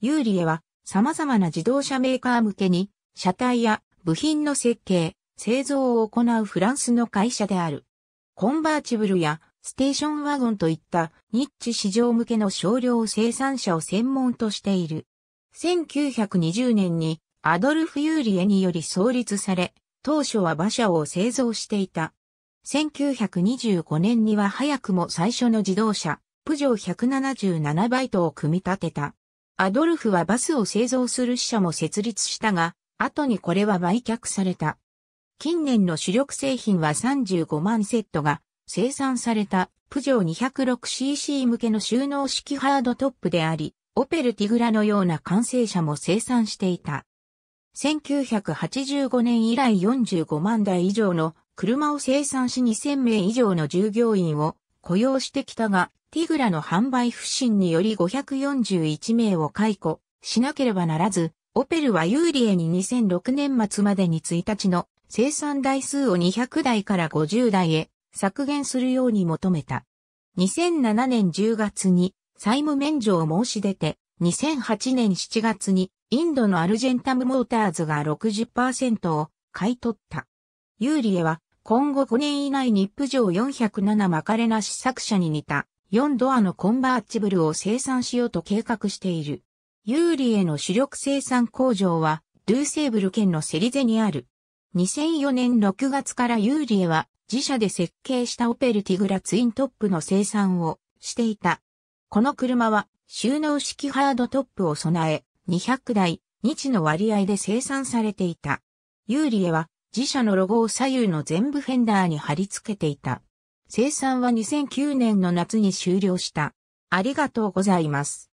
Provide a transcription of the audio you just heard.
ユーリエは様々な自動車メーカー向けに車体や部品の設計、製造を行うフランスの会社である。コンバーチブルやステーションワゴンといったニッチ市場向けの少量生産者を専門としている。1920年にアドルフ・ユーリエにより創立され、当初は馬車を製造していた。1925年には早くも最初の自動車、プジョー177バイトを組み立てた。アドルフはバスを製造する支社も設立したが、後にこれは売却された。近年の主力製品は35万セットが生産されたプジョー 206cc 向けの収納式ハードトップであり、オペルティグラのような完成車も生産していた。1985年以来45万台以上の車を生産し2000名以上の従業員を雇用してきたが、ティグラの販売不振により541名を解雇しなければならず、オペルはユーリエに2006年末までに1日の生産台数を200台から50台へ削減するように求めた。2007年10月に債務免除を申し出て、2008年7月にインドのアルジェンタムモーターズが60%を買い取った。ユーリエは今後5年以内にプジョー407マカレナ試作車に似た4ドアのコンバーチブルを生産しようと計画している。ユーリエの主力生産工場はドゥーセーブル県のセリゼにある。2004年6月からユーリエは自社で設計したオペルティグラツイントップの生産をしていた。この車は収納式ハードトップを備え200台、日の割合で生産されていた。ユーリエは自社のロゴを左右の全部フェンダーに貼り付けていた。生産は2009年の夏に終了した。ありがとうございます。